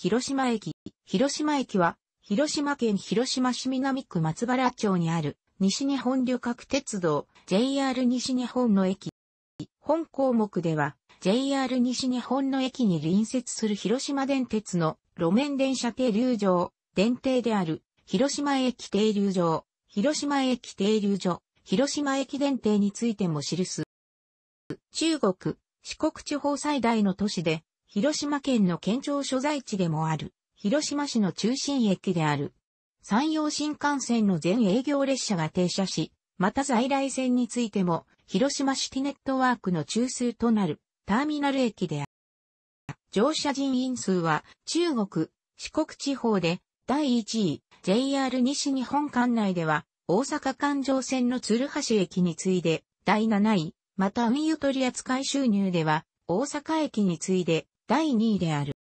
広島駅。広島駅は、広島県広島市南区松原町にある、西日本旅客鉄道、JR 西日本の駅。本項目では、JR 西日本の駅に隣接する広島電鉄の路面電車停留場、電停である、広島駅停留場、広島駅停留所、広島駅電停についても記す。中国、四国地方最大の都市で、広島県の県庁所在地でもある、広島市の中心駅である。山陽新幹線の全営業列車が停車し、また在来線についても、広島シティネットワークの中枢となるターミナル駅である。乗車人員数は中国、四国地方で第1位、JR 西日本管内では大阪環状線の鶴橋駅に次いで第7位、また運輸取扱収入では大阪駅に次いで第2位である。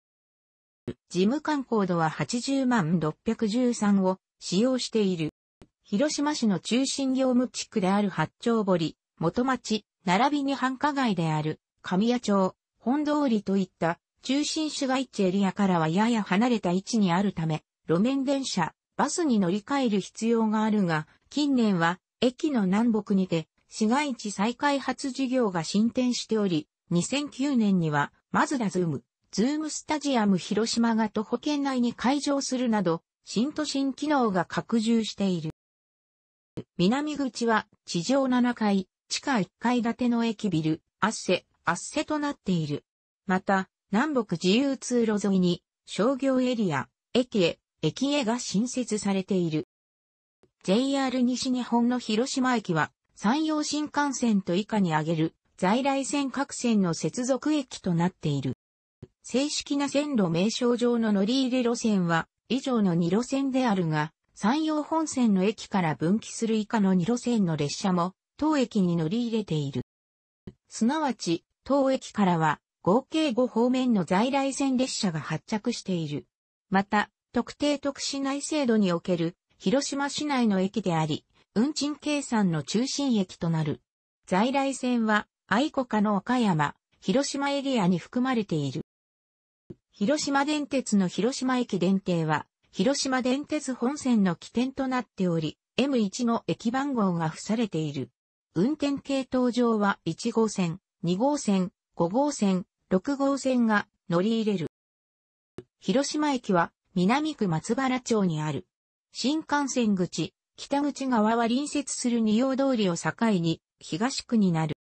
事務官コードは80万613を使用している。広島市の中心業務地区である八丁堀、元町、並びに繁華街である神谷町、本通りといった中心市街地エリアからはやや離れた位置にあるため、路面電車、バスに乗り換える必要があるが、近年は駅の南北にて市街地再開発事業が進展しており、2009年にはマズダズーム、ズームスタジアム広島が徒歩圏内に開場するなど、新都心機能が拡充している。南口は地上7階、地下1階建ての駅ビル、アッセ、アッセとなっている。また、南北自由通路沿いに商業エリア、駅へ、駅へが新設されている。JR 西日本の広島駅は山陽新幹線と以下に上げる在来線各線の接続駅となっている。正式な線路名称上の乗り入れ路線は、以上の2路線であるが、山陽本線の駅から分岐する以下の2路線の列車も、当駅に乗り入れている。すなわち、当駅からは、合計5方面の在来線列車が発着している。また、特定特市内制度における、広島市内の駅であり、運賃計算の中心駅となる。在来線は、愛子家の岡山、広島エリアに含まれている。広島電鉄の広島駅電停は、広島電鉄本線の起点となっており、M1 の駅番号が付されている。運転系統上は1号線、2号線、5号線、6号線が乗り入れる。広島駅は南区松原町にある。新幹線口、北口側は隣接する二葉通りを境に東区になる。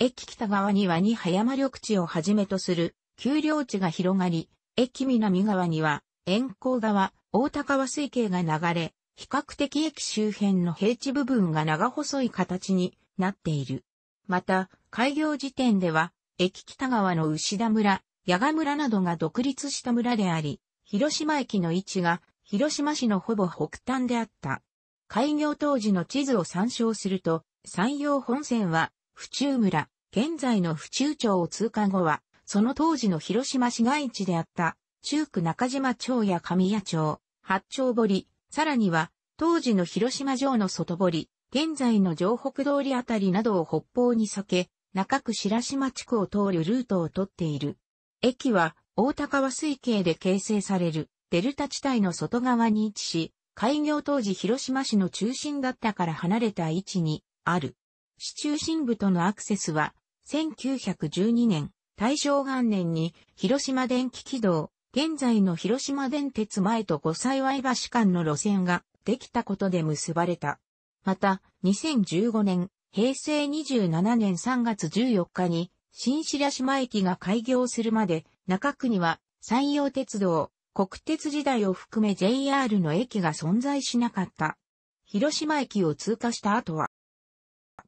駅北側には二葉山緑地をはじめとする丘陵地が広がり、駅南側には沿江川、大高川水系が流れ、比較的駅周辺の平地部分が長細い形になっている。また、開業時点では、駅北側の牛田村、八賀村などが独立した村であり、広島駅の位置が広島市のほぼ北端であった。開業当時の地図を参照すると、山陽本線は府中村、現在の府中町を通過後は、その当時の広島市街地であった、中区中島町や神谷町、八丁堀、さらには、当時の広島城の外堀、現在の城北通りあたりなどを北方に避け、中区白島地区を通るルートをとっている。駅は、大高和水系で形成される、デルタ地帯の外側に位置し、開業当時広島市の中心だったから離れた位置にある。市中心部とのアクセスは、1912年、大正元年に広島電気軌道、現在の広島電鉄前と五歳幸橋間の路線ができたことで結ばれた。また、2015年、平成27年3月14日に、新白島駅が開業するまで、中区には、山陽鉄道、国鉄時代を含め JR の駅が存在しなかった。広島駅を通過した後は、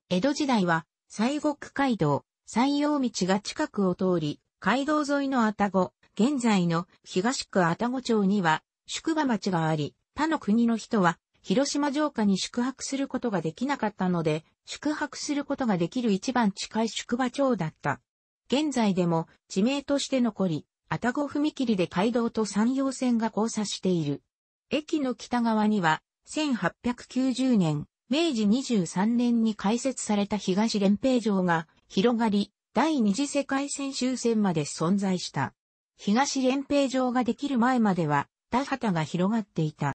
江戸時代は、西国街道、山陽道が近くを通り、街道沿いの愛宕、現在の東区愛宕町には宿場町があり、他の国の人は広島城下に宿泊することができなかったので、宿泊することができる一番近い宿場町だった。現在でも地名として残り、愛宕踏切で街道と山陽線が交差している。駅の北側には、1890年、明治23年に開設された東連平城が広がり、第二次世界戦終戦まで存在した。東連平城ができる前までは田畑が広がっていた。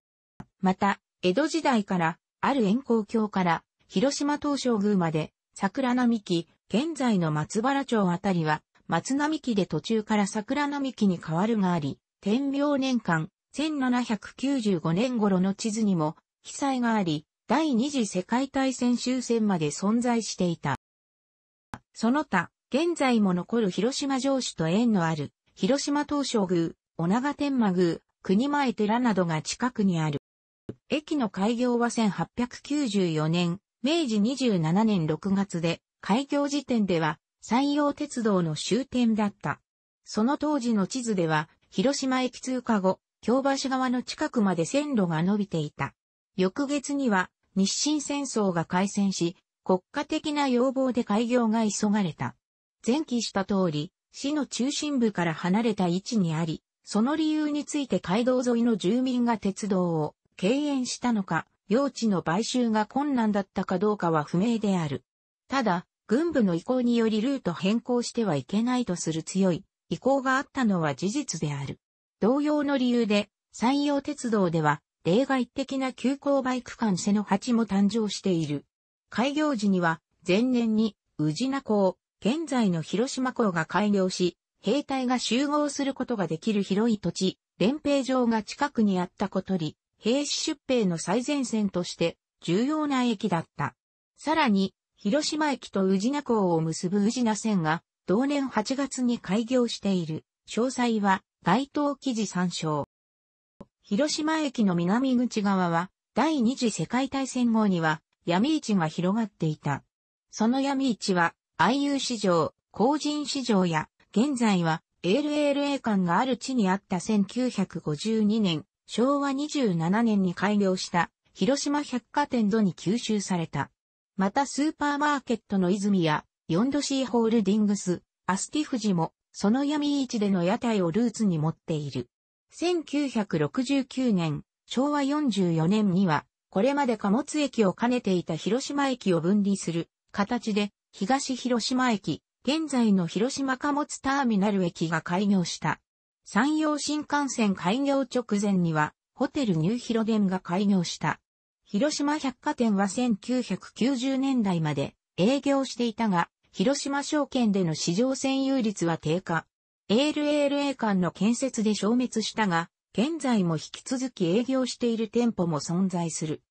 また、江戸時代からある遠光橋から広島東照宮まで桜並木、現在の松原町あたりは松並木で途中から桜並木に変わるがあり、天明年間1795年頃の地図にも記載があり、第二次世界大戦終戦まで存在していた。その他、現在も残る広島城主と縁のある、広島東照宮、尾長天満宮、国前寺などが近くにある。駅の開業は1894年、明治27年6月で、開業時点では、山陽鉄道の終点だった。その当時の地図では、広島駅通過後、京橋側の近くまで線路が伸びていた。翌月には、日清戦争が開戦し、国家的な要望で開業が急がれた。前期した通り、市の中心部から離れた位置にあり、その理由について街道沿いの住民が鉄道を敬遠したのか、用地の買収が困難だったかどうかは不明である。ただ、軍部の意向によりルート変更してはいけないとする強い意向があったのは事実である。同様の理由で、山陽鉄道では例外的な急行バイク間瀬の八も誕生している。開業時には、前年に、宇品港、現在の広島港が開業し、兵隊が集合することができる広い土地、連兵場が近くにあったことに、兵士出兵の最前線として重要な駅だった。さらに、広島駅と宇品港を結ぶ宇品線が、同年8月に開業している。詳細は、該当記事参照。広島駅の南口側は、第二次世界大戦後には闇市が広がっていた。その闇市は、IU 市場、工人市場や、現在は LLA 館がある地にあった1952年、昭和27年に開業した広島百貨店度に吸収された。またスーパーマーケットの泉やヨンドシーホールディングス、アスティフジもその闇市での屋台をルーツに持っている。1969年、昭和44年には、これまで貨物駅を兼ねていた広島駅を分離する形で、東広島駅、現在の広島貨物ターミナル駅が開業した。山陽新幹線開業直前には、ホテルニューヒロデンが開業した。広島百貨店は1990年代まで営業していたが、広島証券での市場占有率は低下。ALLA 間の建設で消滅したが、現在も引き続き営業している店舗も存在する。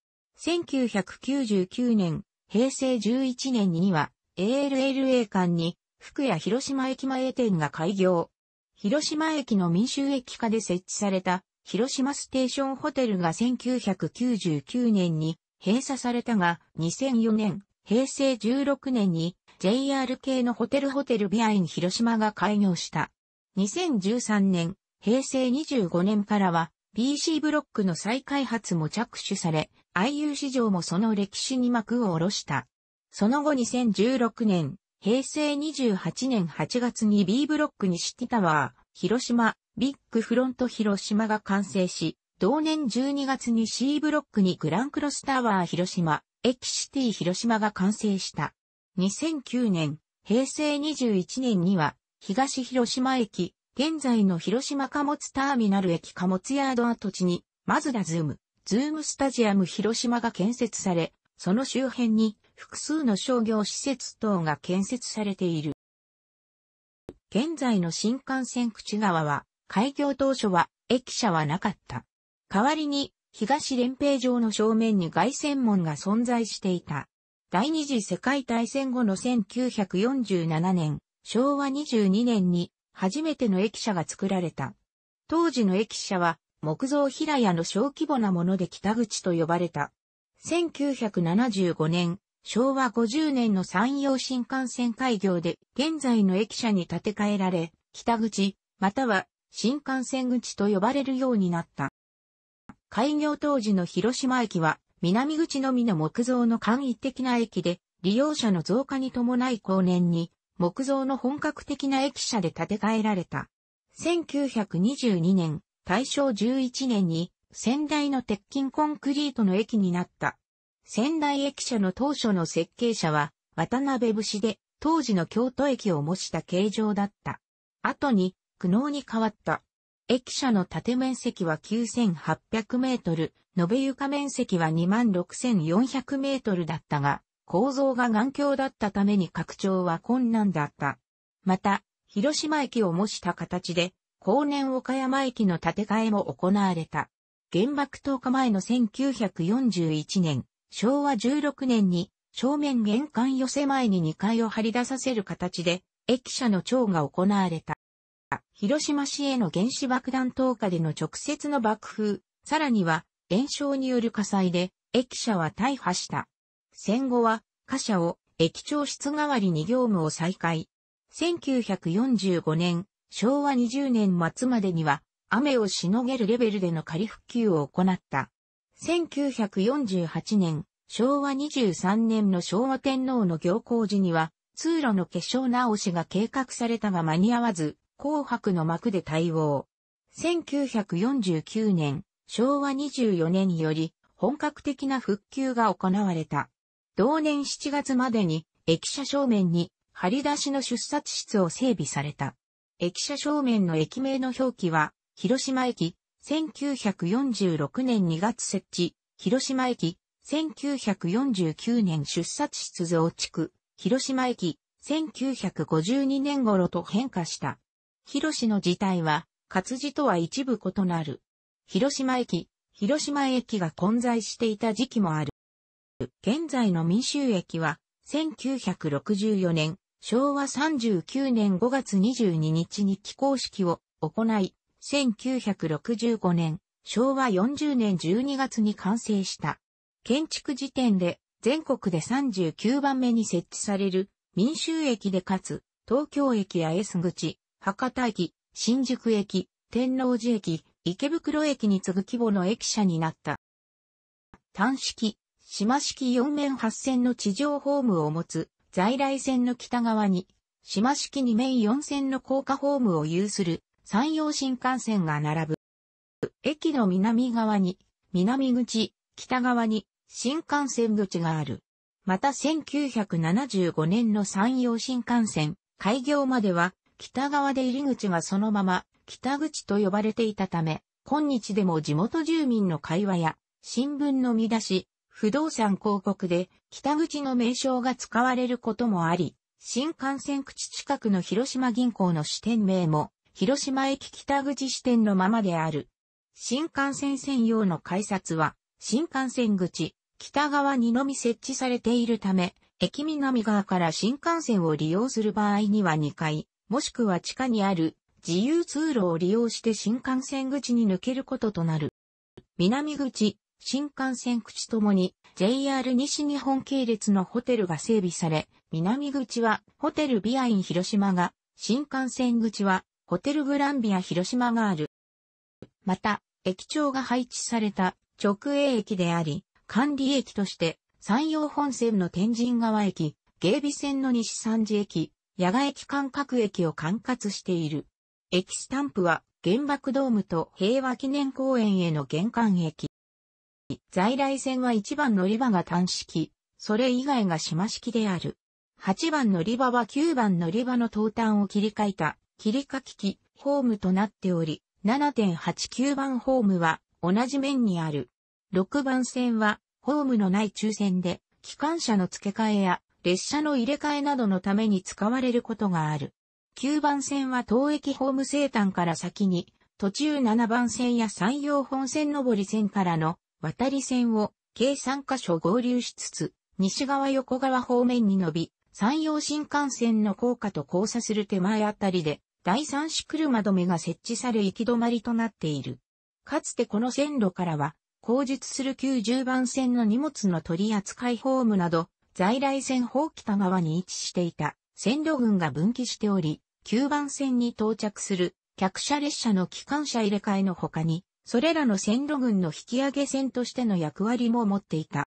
1999年、平成11年には ALLA 間に福屋広島駅前店が開業。広島駅の民衆駅下で設置された広島ステーションホテルが1999年に閉鎖されたが2004年、平成16年に JR 系のホテルホテルビアイン広島が開業した。2013年、平成25年からは PC ブロックの再開発も着手され、IU 市場もその歴史に幕を下ろした。その後2016年、平成28年8月に B ブロックにシティタワー、広島、ビッグフロント広島が完成し、同年12月に C ブロックにグランクロスタワー広島、エキシティ広島が完成した。2009年、平成21年には東広島駅、現在の広島貨物ターミナル駅貨物ヤード跡地に、マズダズーム、ズームスタジアム広島が建設され、その周辺に複数の商業施設等が建設されている。現在の新幹線口側は、開業当初は駅舎はなかった。代わりに、東連平城の正面に外線門が存在していた。第二次世界大戦後の1947年、昭和22年に初めての駅舎が作られた。当時の駅舎は木造平屋の小規模なもので北口と呼ばれた。1975年、昭和50年の山陽新幹線開業で現在の駅舎に建て替えられ、北口、または新幹線口と呼ばれるようになった。開業当時の広島駅は南口のみの木造の簡易的な駅で利用者の増加に伴い後年に木造の本格的な駅舎で建て替えられた。1922年、大正11年に仙台の鉄筋コンクリートの駅になった。仙台駅舎の当初の設計者は渡辺節で当時の京都駅を模した形状だった。後に苦悩に変わった。駅舎の縦面積は9800メートル、延べ床面積は26400メートルだったが、構造が頑強だったために拡張は困難だった。また、広島駅を模した形で、後年岡山駅の建て替えも行われた。原爆投下前の1941年、昭和16年に正面玄関寄せ前に2階を張り出させる形で、駅舎の長が行われた。広島市への原子爆弾投下での直接の爆風、さらには、炎症による火災で、駅舎は大破した。戦後は、貨車を駅長室代わりに業務を再開。1945年、昭和20年末までには、雨をしのげるレベルでの仮復旧を行った。1948年、昭和23年の昭和天皇の行幸時には、通路の化粧直しが計画されたが間に合わず、紅白の幕で対応。1949年、昭和24年により、本格的な復旧が行われた。同年7月までに駅舎正面に張り出しの出札室を整備された。駅舎正面の駅名の表記は、広島駅、1946年2月設置、広島駅、1949年出札室増築、広島駅、1952年頃と変化した。広市の自体は、活字とは一部異なる。広島駅、広島駅が混在していた時期もある。現在の民衆駅は、1964年、昭和39年5月22日に起工式を行い、1965年、昭和40年12月に完成した。建築時点で全国で39番目に設置される民衆駅でかつ、東京駅や S 口、博多駅、新宿駅、天王寺駅、池袋駅に次ぐ規模の駅舎になった。単式、島式4面8線の地上ホームを持つ在来線の北側に、島式2面4線の高架ホームを有する山陽新幹線が並ぶ。駅の南側に、南口、北側に新幹線口がある。また1975年の山陽新幹線開業までは北側で入り口がそのまま北口と呼ばれていたため、今日でも地元住民の会話や新聞の見出し、不動産広告で北口の名称が使われることもあり、新幹線口近くの広島銀行の支店名も、広島駅北口支店のままである。新幹線専用の改札は、新幹線口、北側にのみ設置されているため、駅南側から新幹線を利用する場合には2階、もしくは地下にある自由通路を利用して新幹線口に抜けることとなる。南口、新幹線口ともに JR 西日本系列のホテルが整備され、南口はホテルビアイン広島が、新幹線口はホテルグランビア広島がある。また、駅長が配置された直営駅であり、管理駅として山陽本線の天神川駅、芸備線の西三寺駅、野賀駅間隔駅を管轄している。駅スタンプは原爆ドームと平和記念公園への玄関駅。在来線は1番乗り場が単式、それ以外が島式である。8番乗り場は9番乗り場の東端を切り替えた、切りき機ホームとなっており、7.89番ホームは同じ面にある。6番線はホームのない抽選で、機関車の付け替えや列車の入れ替えなどのために使われることがある。9番線は当駅ホーム生誕から先に、途中7番線や山陽本線上り線からの渡り線を計3カ所合流しつつ、西側横側方面に伸び、山陽新幹線の高架と交差する手前あたりで、第三種車止めが設置され行き止まりとなっている。かつてこの線路からは、後述する90番線の荷物の取り扱いホームなど、在来線方北側に位置していた線路群が分岐しており、9番線に到着する客車列車の機関車入れ替えの他に、それらの線路群の引き上げ線としての役割も持っていた。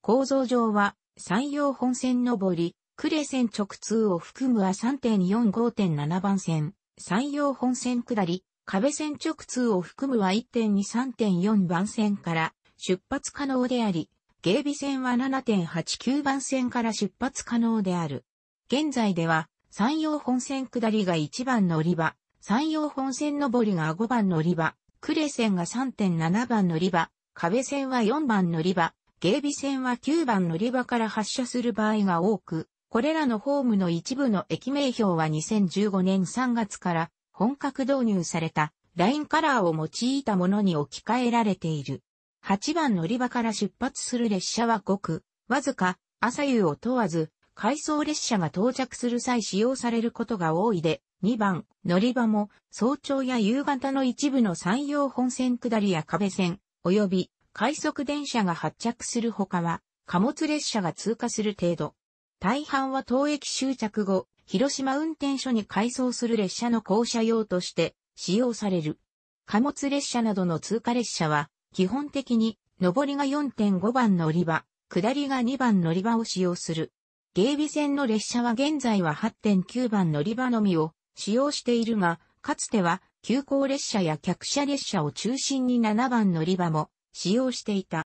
構造上は、山陽本線上り、呉線直通を含むは3.45.7番線、山陽本線下り、壁線直通を含むは1.23.4番線から出発可能であり、芸備線は7.89番線から出発可能である。現在では、山陽本線下りが1番乗り場、山陽本線上りが5番乗り場、クレ線が3.7番乗り場、壁線は4番乗り場、芸備線は9番乗り場から発車する場合が多く、これらのホームの一部の駅名標は2015年3月から本格導入されたラインカラーを用いたものに置き換えられている。8番乗り場から出発する列車はごく、わずか朝夕を問わず、回送列車が到着する際使用されることが多いで、2番、乗り場も、早朝や夕方の一部の山陽本線下りや壁線、及び快速電車が発着するほかは、貨物列車が通過する程度。大半は当駅終着後、広島運転所に改装する列車の降車用として使用される。貨物列車などの通過列車は、基本的に、上りが4.5番乗り場、下りが2番乗り場を使用する。芸備線の列車は現在は8.9番乗り場のみを使用しているが、かつては急行列車や客車列車を中心に7番乗り場も使用していた。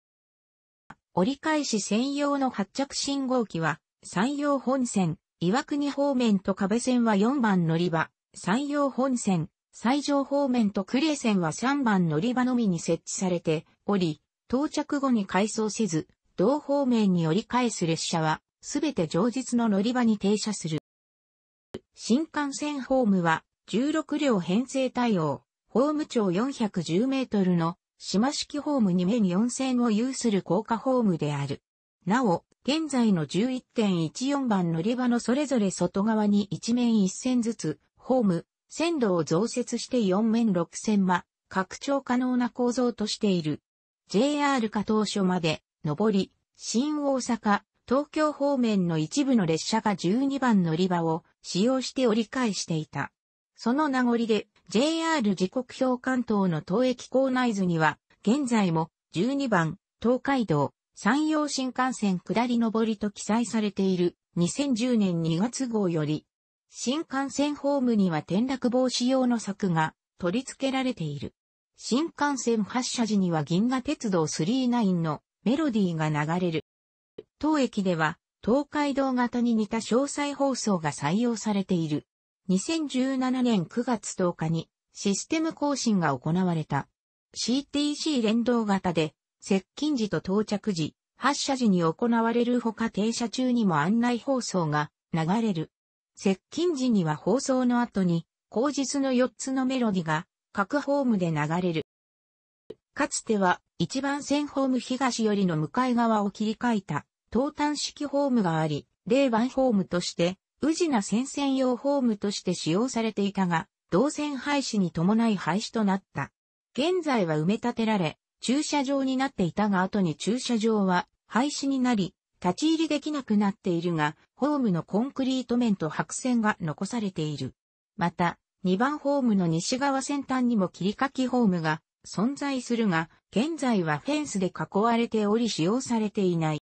折り返し専用の発着信号機は、山陽本線、岩国方面と壁線は4番乗り場、山陽本線、西条方面と呉線は3番乗り場のみに設置されており、到着後に改装せず、同方面に折り返す列車は、すべて常日の乗り場に停車する。新幹線ホームは16両編成対応、ホーム長410メートルの島式ホーム2面4線を有する高架ホームである。なお、現在の11.14番乗り場のそれぞれ外側に1面1線ずつ、ホーム、線路を増設して4面6線は、拡張可能な構造としている。JR 加東所まで、上り、新大阪、東京方面の一部の列車が12番乗り場を使用して折り返していた。その名残で JR 時刻表関東の東駅構内図には現在も12番東海道山陽新幹線下り上りと記載されている2010年2月号より新幹線ホームには転落防止用の柵が取り付けられている。新幹線発車時には銀河鉄道39のメロディーが流れる。当駅では、東海道型に似た詳細放送が採用されている。2017年9月10日にシステム更新が行われた。CTC 連動型で、接近時と到着時、発車時に行われるほか停車中にも案内放送が流れる。接近時には放送の後に、後日の4つのメロディが各ホームで流れる。かつては一番線ホーム東よりの向かい側を切り替えた東端式ホームがあり、令番ホームとして、宇品戦線用ホームとして使用されていたが、動線廃止に伴い廃止となった。現在は埋め立てられ、駐車場になっていたが後に駐車場は廃止になり、立ち入りできなくなっているが、ホームのコンクリート面と白線が残されている。また、2番ホームの西側先端にも切り欠きホームが存在するが、現在はフェンスで囲われており使用されていない。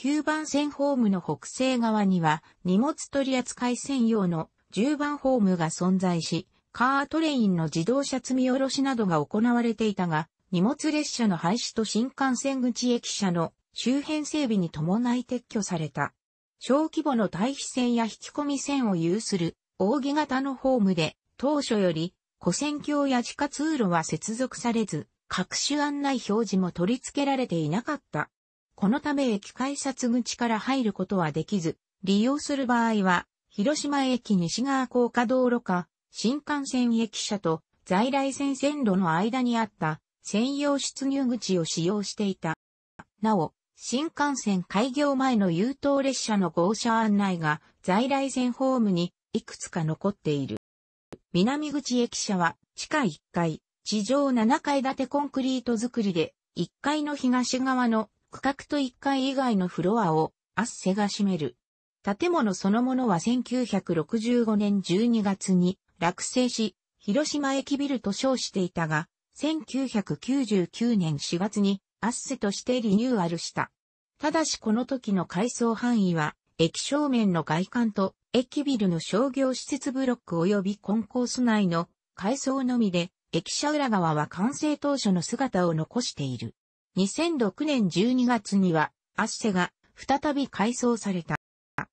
9番線ホームの北西側には荷物取扱専用の10番ホームが存在し、カートレインの自動車積み下ろしなどが行われていたが、荷物列車の廃止と新幹線口駅舎の周辺整備に伴い撤去された。小規模の対比線や引き込み線を有する扇形のホームで、当初より古線橋や地下通路は接続されず、各種案内表示も取り付けられていなかった。このため駅改札口から入ることはできず、利用する場合は、広島駅西側高架道路か、新幹線駅舎と在来線線路の間にあった専用出入口を使用していた。なお、新幹線開業前の優等列車の号車案内が在来線ホームにいくつか残っている。南口駅舎は地下1階、地上7階建てコンクリート造りで、1階の東側の区画と1階以外のフロアをアッセが占める。建物そのものは1965年12月に落成し、広島駅ビルと称していたが、1999年4月にアッセとしてリニューアルした。ただしこの時の改装範囲は、駅正面の外観と駅ビルの商業施設ブロック及びコンコース内の改装のみで、駅舎裏側は完成当初の姿を残している。2006年12月には、アッセが再び改装された。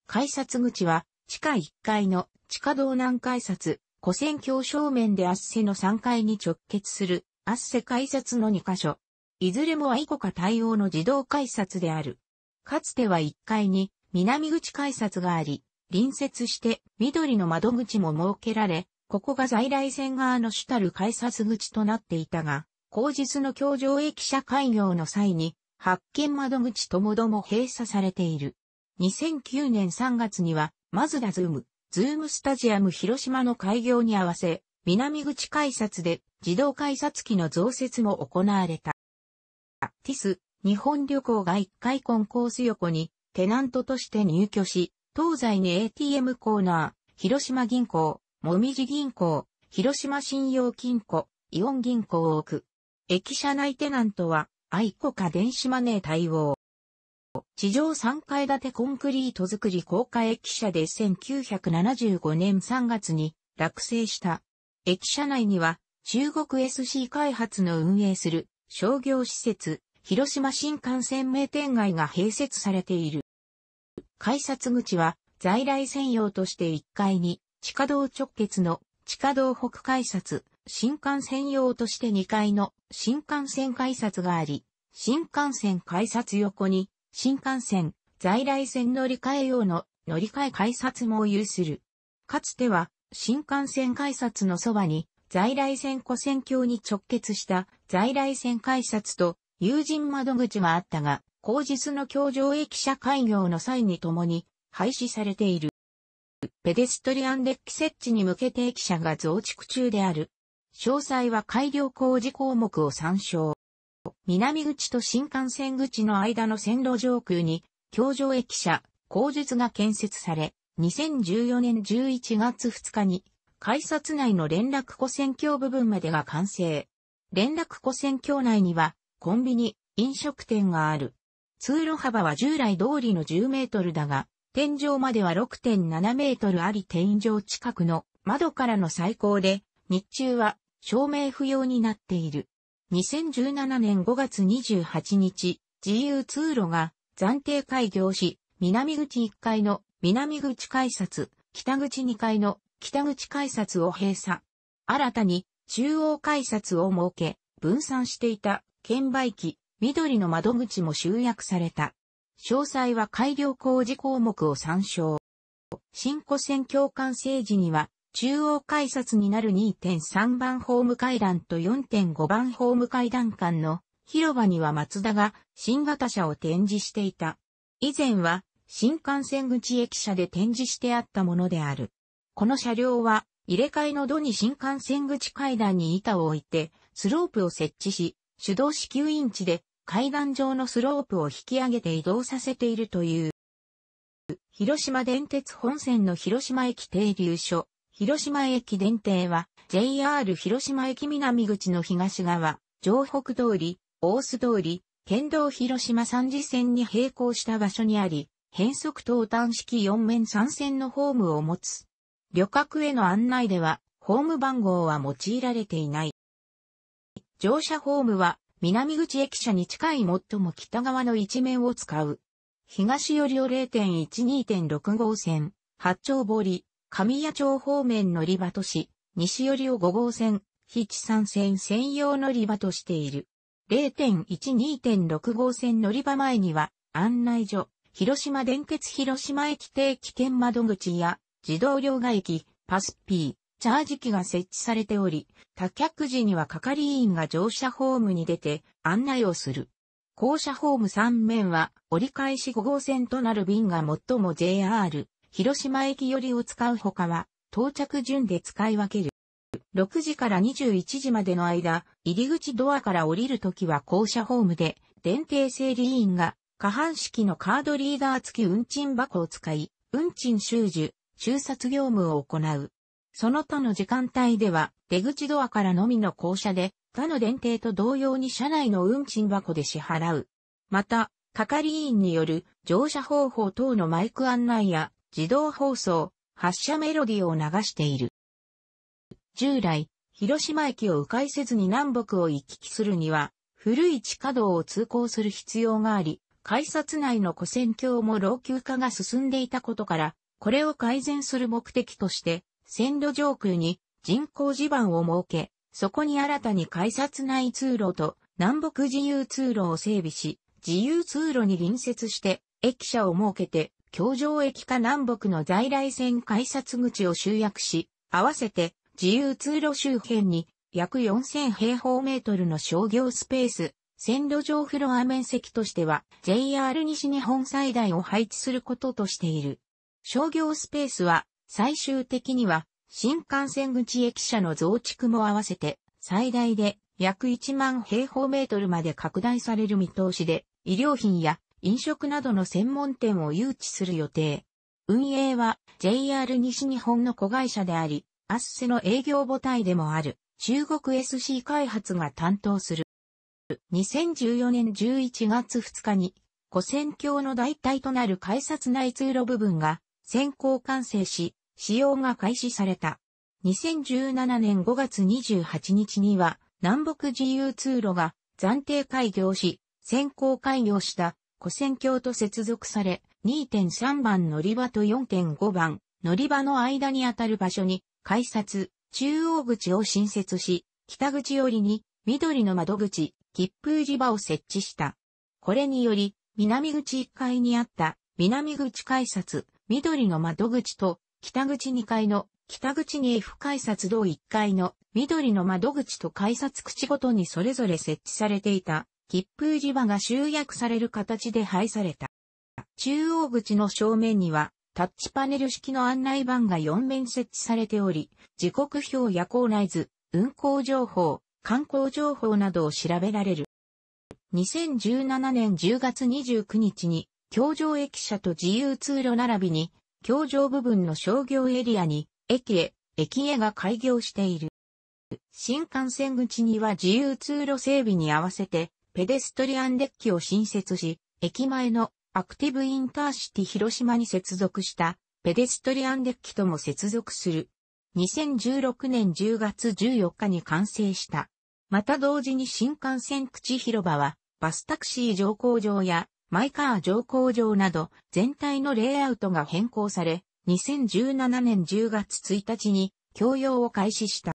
改札口は、地下1階の地下道南改札、古線橋正面でアッセの3階に直結する、アッセ改札の2カ所。いずれもアイコ対応の自動改札である。かつては1階に南口改札があり、隣接して緑の窓口も設けられ、ここが在来線側の主たる改札口となっていたが、後日の協場駅舎開業の際に、発見窓口ともども閉鎖されている。2009年3月には、マズダズーム、ズームスタジアム広島の開業に合わせ、南口改札で自動改札機の増設も行われた。ティス、日本旅行が1回コンコース横にテナントとして入居し、東西に ATM コーナー、広島銀行、もみじ銀行、広島信用金庫、イオン銀行を置く。駅舎内テナントは、愛子か電子マネー対応。地上3階建てコンクリート作り高架駅舎で1975年3月に落成した。駅舎内には中国 SC 開発の運営する商業施設広島新幹線名店街が併設されている。改札口は在来専用として1階に地下道直結の地下道北改札新幹線用として2階の新幹線改札があり、新幹線改札横に新幹線在来線乗り換え用の乗り換え改札も有する。かつては新幹線改札のそばに在来線湖線橋に直結した在来線改札と友人窓口があったが、後日の橋上駅舎開業の際にともに廃止されている。ペデストリアンデッキ設置に向けて駅舎が増築中である。詳細は改良工事項目を参照。南口と新幹線口の間の線路上空に、橋上駅舎、工術が建設され、2014年11月2日に、改札内の連絡湖線橋部分までが完成。連絡湖線橋内には、コンビニ、飲食店がある。通路幅は従来通りの10メートルだが、天井までは6.7メートルあり天井近くの窓からの最高で、日中は照明不要になっている。2017年5月28日、自由通路が暫定開業し、南口1階の南口改札、北口2階の北口改札を閉鎖。新たに中央改札を設け、分散していた券売機、緑の窓口も集約された。詳細は改良工事項目を参照。新古線共感政治には、中央改札になる2.3番ホーム階段と4.5番ホーム階段間の広場には松田が新型車を展示していた。以前は新幹線口駅舎で展示してあったものである。この車両は入れ替えの度に新幹線口階段に板を置いてスロープを設置し、手動式9インチで階段上のスロープを引き上げて移動させているという。広島電鉄本線の広島駅停留所、広島駅電停は JR 広島駅南口の東側、城北通り、大須通り、県道広島三次線に並行した場所にあり、変速等端式4面3線のホームを持つ。旅客への案内では、ホーム番号は用いられていない。乗車ホームは、南口駅舎に近い最も北側の一面を使う。東寄りを0.12.6号線、八丁堀、神谷町方面乗り場とし、西寄りを5号線、七三線専用乗り場としている。0.12.6号線乗り場前には、案内所、広島電鉄広島駅定期券窓口や、自動両替機、パスピー、チャージ機が設置されており、他客時には係員が乗車ホームに出て案内をする。降車ホーム3面は折り返し5号線となる便が最も JR 広島駅寄りを使うほかは、到着順で使い分ける。6時から21時までの間、入り口ドアから降りるときは校舎ホームで、電停整理員が、下半式のカードリーダー付き運賃箱を使い、運賃収受、中札業務を行う。その他の時間帯では、出口ドアからのみの校舎で、他の電停と同様に車内の運賃箱で支払う。また、係員による乗車方法等のマイク案内や自動放送、発車メロディを流している。従来、広島駅を迂回せずに南北を行き来するには、古い地下道を通行する必要があり、改札内の古線橋も老朽化が進んでいたことから、これを改善する目的として、線路上空に人工地盤を設け、そこに新たに改札内通路と南北自由通路を整備し、自由通路に隣接して駅舎を設けて京城駅か南北の在来線改札口を集約し、合わせて自由通路周辺に約4000平方メートルの商業スペース、線路上フロア面積としては JR 西日本最大を配置することとしている。商業スペースは最終的には新幹線口駅舎の増築も合わせて最大で約1万平方メートルまで拡大される見通しで医療品や飲食などの専門店を誘致する予定。運営は JR 西日本の子会社であり、アッセの営業母体でもある中国 SC 開発が担当する。2014年11月2日に、古線橋の代替となる改札内通路部分が先行完成し、使用が開始された。2017年5月28日には、南北自由通路が暫定開業し、先行開業した跨線橋と接続され、2.3番乗り場と4.5番乗り場の間にあたる場所に改札、中央口を新設し、北口寄りに緑の窓口、切符売り場を設置した。これにより、南口1階にあった南口改札、緑の窓口と北口2階の北口に F 改札同1階の緑の窓口と改札口ごとにそれぞれ設置されていた切符磁場が集約される形で配された。中央口の正面には、タッチパネル式の案内板が4面設置されており、時刻表や構内図、運行情報、観光情報などを調べられる。2017年10月29日に、京上駅舎と自由通路並びに、京上部分の商業エリアに、駅へ、駅へが開業している。新幹線口には自由通路整備に合わせて、ペデストリアンデッキを新設し、駅前のアクティブインターシティ広島に接続したペデストリアンデッキとも接続する。2016年10月14日に完成した。また同時に新幹線口広場はバスタクシー乗降場やマイカー乗降場など全体のレイアウトが変更され、2017年10月1日に共用を開始した。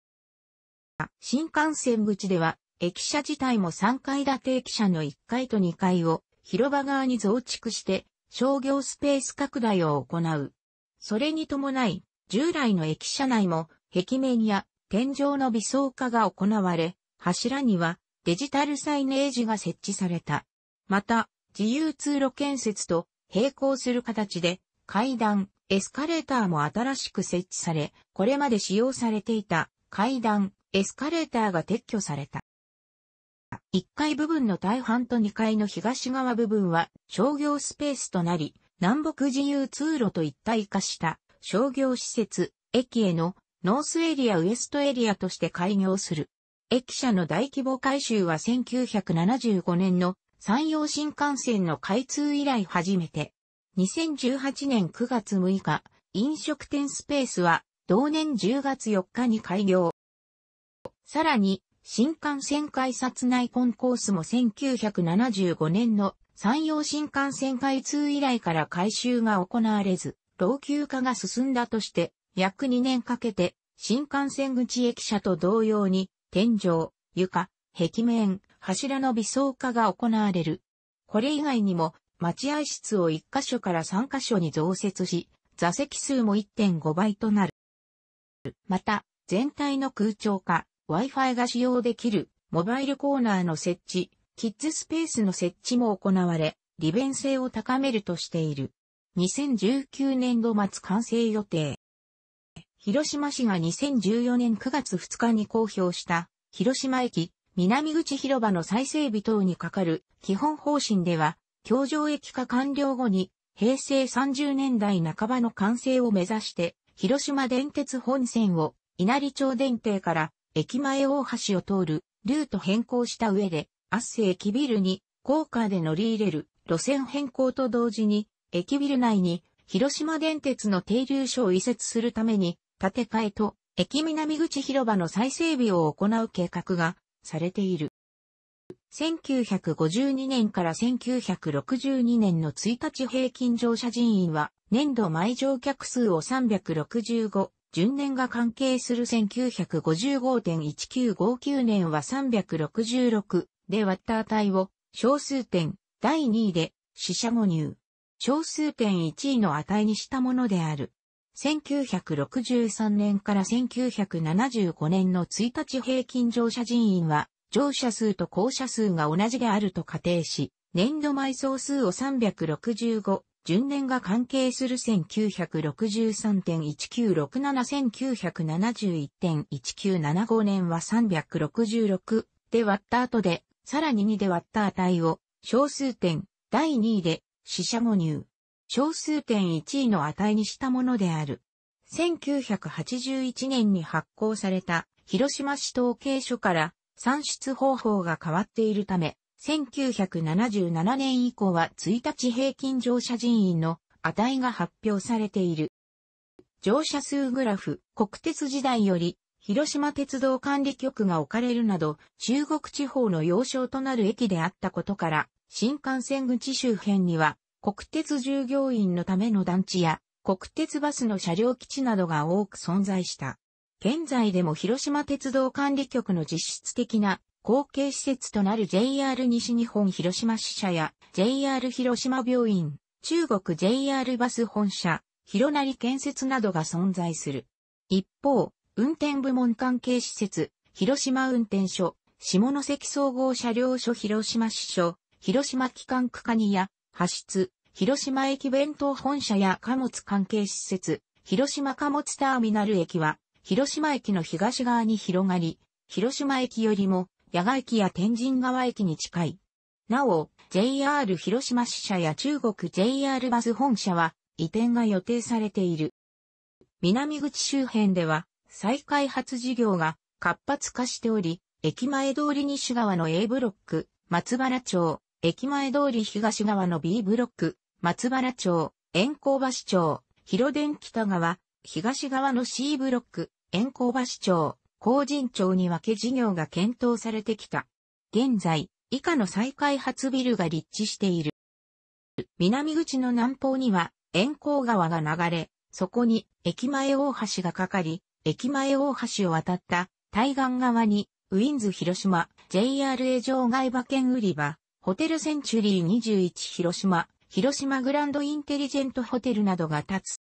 新幹線口では駅舎自体も3階建て駅舎の1階と2階を広場側に増築して商業スペース拡大を行う。それに伴い、従来の駅舎内も壁面や天井の微層化が行われ、柱にはデジタルサイネージが設置された。また、自由通路建設と並行する形で階段、エスカレーターも新しく設置され、これまで使用されていた階段、エスカレーターが撤去された。1階部分の大半と2階の東側部分は商業スペースとなり、南北自由通路と一体化した商業施設、駅へのノースエリアウエストエリアとして開業する。駅舎の大規模改修は1975年の山陽新幹線の開通以来初めて。2018年9月6日、飲食店スペースは同年10月4日に開業。さらに、新幹線改札内コンコースも1975年の山陽新幹線開通以来から改修が行われず、老朽化が進んだとして、約2年かけて、新幹線口駅舎と同様に、天井、床、壁面、柱の微装化が行われる。これ以外にも、待合室を1箇所から3箇所に増設し、座席数も1.5倍となる。また、全体の空調化、Wi-Fi が使用できるモバイルコーナーの設置、キッズスペースの設置も行われ、利便性を高めるとしている。2019年度末完成予定。広島市が2014年9月2日に公表した広島駅南口広場の再整備等にかかる基本方針では、京上駅化完了後に平成30年代半ばの完成を目指して、広島電鉄本線を稲荷町電停から駅前大橋を通るルート変更した上で、アッセ駅ビルに高架で乗り入れる路線変更と同時に、駅ビル内に広島電鉄の停留所を移設するために、建て替えと駅南口広場の再整備を行う計画がされている。1952年から1962年の1日平均乗車人員は、年度毎乗客数を365順年が関係する1955.1959年は366で割った値を小数点第2位で死者誤入。小数点1位の値にしたものである。1963年から1975年の1日平均乗車人員は乗車数と降車数が同じであると仮定し、年度埋葬数を365順年が関係する1963.19671971.1975年は366で割った後で、さらに2で割った値を、小数点、第2位で、死者誤入。小数点1位の値にしたものである。1981年に発行された広島市統計書から算出方法が変わっているため、1977年以降は1日平均乗車人員の値が発表されている。乗車数グラフ、国鉄時代より、広島鉄道管理局が置かれるなど、中国地方の要衝となる駅であったことから、新幹線口周辺には、国鉄従業員のための団地や、国鉄バスの車両基地などが多く存在した。現在でも広島鉄道管理局の実質的な後継施設となる JR 西日本広島支社や JR 広島病院、中国 JR バス本社、広成建設などが存在する。一方、運転部門関係施設、広島運転所、下関総合車両所広島支所、広島機関区にや、派出、広島駅弁当本社や貨物関係施設、広島貨物ターミナル駅は、広島駅の東側に広がり、広島駅よりも谷外駅や天神川駅に近い。なお、JR 広島支社や中国 JR バス本社は移転が予定されている。南口周辺では再開発事業が活発化しており、駅前通り西側の A ブロック、松原町、駅前通り東側の B ブロック、松原町、円光橋町、広電北側、東側の C ブロック、円光橋町、工人庁に分け事業が検討されてきた。現在、以下の再開発ビルが立地している。南口の南方には、沿江川が流れ、そこに駅前大橋がかかり、駅前大橋を渡った対岸側に、ウィンズ広島 JRA 場外馬券売り場、ホテルセンチュリー21広島、広島グランドインテリジェントホテルなどが建つ。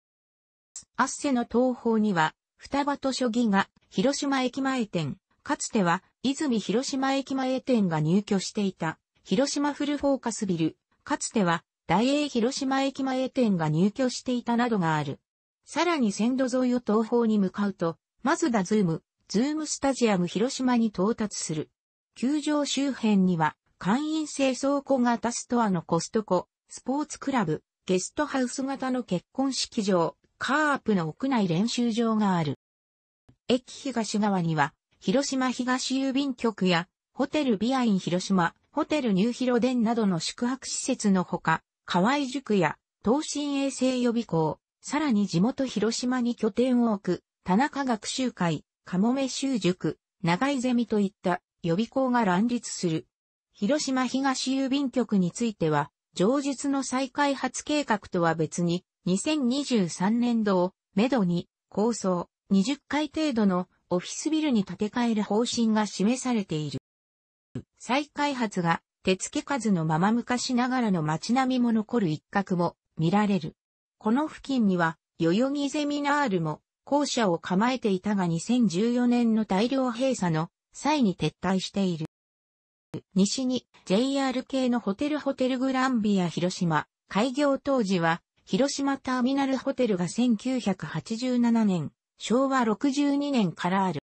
アッセの東方には双葉図書義が広島駅前店、かつては泉広島駅前店が入居していた広島フルフォーカスビル、かつては大英広島駅前店が入居していたなどがある。さらに線路沿いを東方に向かうと、マズダズーム、ズームスタジアム広島に到達する。球場周辺には、会員制倉庫型ストアのコストコ、スポーツクラブ、ゲストハウス型の結婚式場、カープの屋内練習場がある。駅東側には、広島東郵便局や、ホテルビアイン広島、ホテルニューヒロデンなどの宿泊施設のほか、河合塾や、東進衛星予備校、さらに地元広島に拠点を置く、田中学習会、かもめ修塾、長井ゼミといった予備校が乱立する。広島東郵便局については、上述の再開発計画とは別に、2023年度をめどに構想20階程度のオフィスビルに建て替える方針が示されている。再開発が手付け数のまま昔ながらの街並みも残る一角も見られる。この付近には代々木ゼミナールも校舎を構えていたが2014年の大量閉鎖の際に撤退している。西に JR 系のホテルホテルグランビア広島、開業当時は広島ターミナルホテルが1987年、昭和62年からある。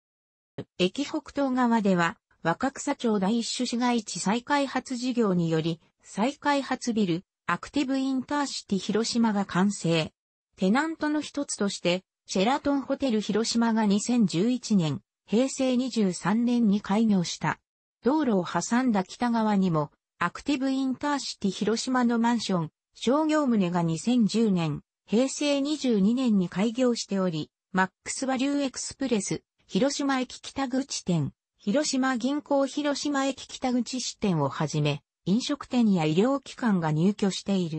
駅北東側では、若草町第一種市街地再開発事業により、再開発ビル、アクティブインターシティ広島が完成。テナントの一つとして、シェラトンホテル広島が2011年、平成23年に開業した。道路を挟んだ北側にも、アクティブインターシティ広島のマンション、商業棟が2010年、平成22年に開業しており、マックスバリューエクスプレス、広島駅北口店、広島銀行広島駅北口支店をはじめ、飲食店や医療機関が入居している。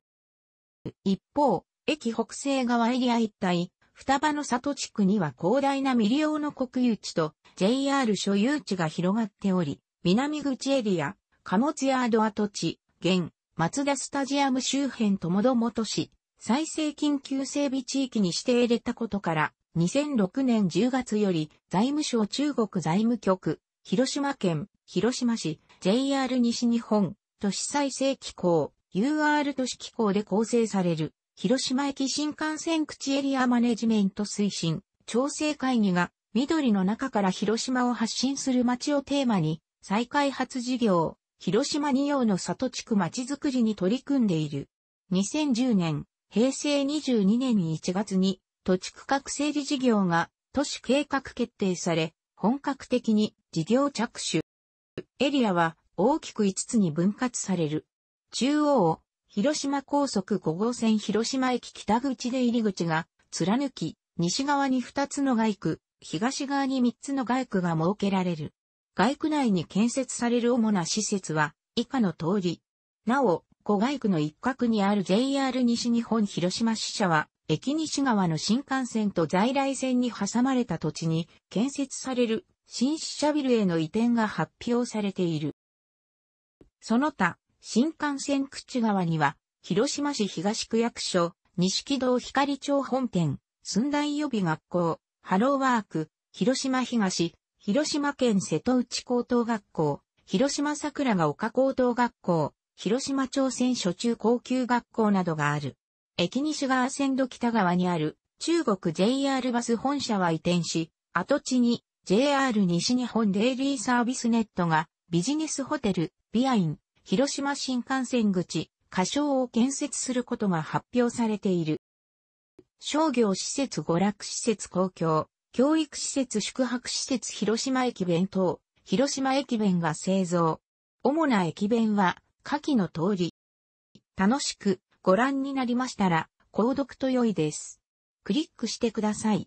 一方、駅北西側エリア一帯、双葉の里地区には広大な未利用の国有地と JR 所有地が広がっており、南口エリア、貨物ヤード跡地、現、松田スタジアム周辺ともども都市、再生緊急整備地域に指定れたことから、2006年10月より財務省中国財務局、広島県、広島市、JR 西日本、都市再生機構、UR 都市機構で構成される、広島駅新幹線口エリアマネジメント推進、調整会議が、緑の中から広島を発信する街をテーマに、再開発事業、広島二葉の里地区まちづくりに取り組んでいる。2010年、平成22年1月に土地区画整理事業が都市計画決定され、本格的に事業着手。エリアは大きく5つに分割される。中央、広島高速5号線広島駅北口で入り口が貫き、西側に2つの外区、東側に3つの外区が設けられる。外区内に建設される主な施設は、以下の通り。なお、古外区の一角にある JR 西日本広島支社は、駅西側の新幹線と在来線に挟まれた土地に建設される新支社ビルへの移転が発表されている。その他、新幹線口側には、広島市東区役所、西木道光町本店、寸大予備学校、ハローワーク、広島東、広島県瀬戸内高等学校、広島桜が丘高等学校、広島朝鮮初中高級学校などがある。駅西側線路北側にある中国 JR バス本社は移転し、跡地に JR 西日本デイリーサービスネットがビジネスホテル、ビアイン、広島新幹線口、仮称を建設することが発表されている。商業施設娯楽施設公共、教育施設宿泊施設広島駅弁等、広島駅弁が製造。主な駅弁は、下記の通り。楽しくご覧になりましたら、購読と良いです。クリックしてください。